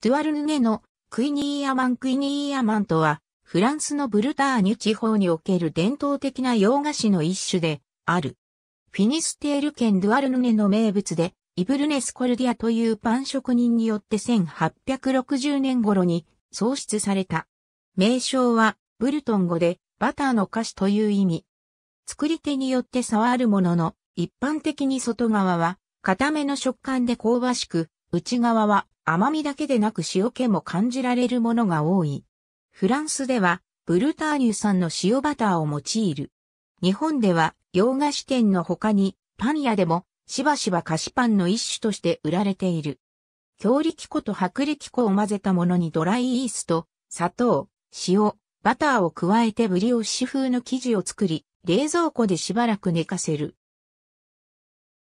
ドゥアルヌネのクイニーアマンクイニーアマンとは、フランスのブルターニュ地方における伝統的な洋菓子の一種である。フィニステール県ドゥアルヌネの名物で、イブルネスコルディアというパン職人によって1860年頃に創出された。名称はブルトン語でバターの菓子という意味。作り手によって差はあるものの、一般的に外側は固めの食感で香ばしく、内側は甘みだけでなく塩気も感じられるものが多い。フランスでは、ブルターニュ産の塩バターを用いる。日本では、洋菓子店の他に、パン屋でも、しばしば菓子パンの一種として売られている。強力粉と薄力粉を混ぜたものにドライイースト、砂糖、塩、バターを加えてブリオッシュ風の生地を作り、冷蔵庫でしばらく寝かせる。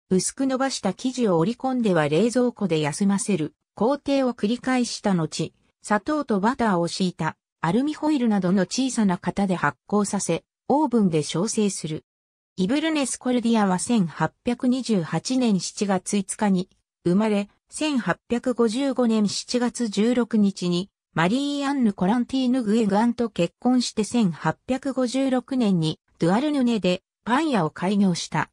薄く伸ばした生地を折り込んでは冷蔵庫で休ませる。工程を繰り返した後、砂糖とバターを敷いたアルミホイルなどの小さな型で発酵させ、オーブンで焼成する。イブルネス・コルディアは1828年7月5日に生まれ、1855年7月16日にマリー・アンヌ・コランティーヌ・グエアンと結婚して1856年にドゥアルヌネでパン屋を開業した。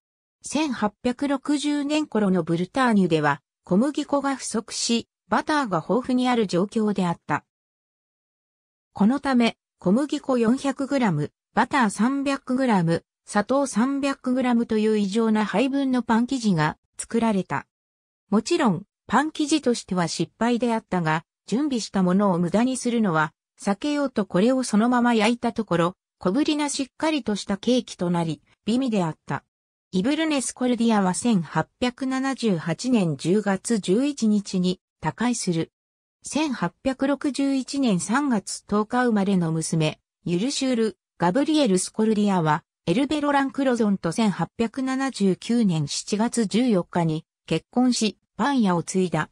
1860年頃のブルターニュでは小麦粉が不足し、バターが豊富にある状況であった。このため、小麦粉 400g、バター 300g、砂糖 300g という異常な配分のパン生地が作られた。もちろん、パン生地としては失敗であったが、準備したものを無駄にするのは、避けようとこれをそのまま焼いたところ、小ぶりなしっかりとしたケーキとなり、美味であった。イブルネスコルディアは1878年10月11日に他界する。1861年3月10日生まれの娘、ユルシュール・ガブリエル・スコルディアは、エルベロ・ランクロゾンと1879年7月14日に結婚し、パン屋を継いだ。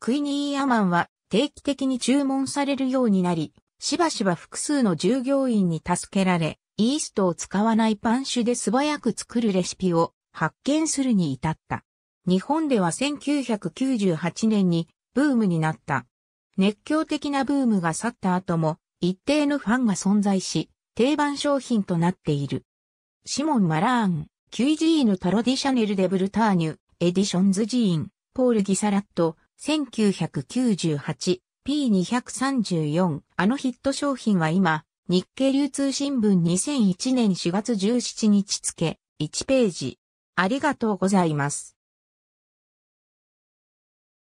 クイニー・アマンは定期的に注文されるようになり、しばしば複数の従業員に助けられ、イーストを使わないパン種で素早く作るレシピを発見するに至った。日本では1998年にブームになった。熱狂的なブームが去った後も、一定のファンが存在し、定番商品となっている。シモン・マラーン、QG のタロディシャネル・デ・ブルターニュ、エディションズ・ジーン、ポール・ギサラット、1998、P234、あのヒット商品は今、日経流通新聞2001年4月17日付、1ページ。ありがとうございます。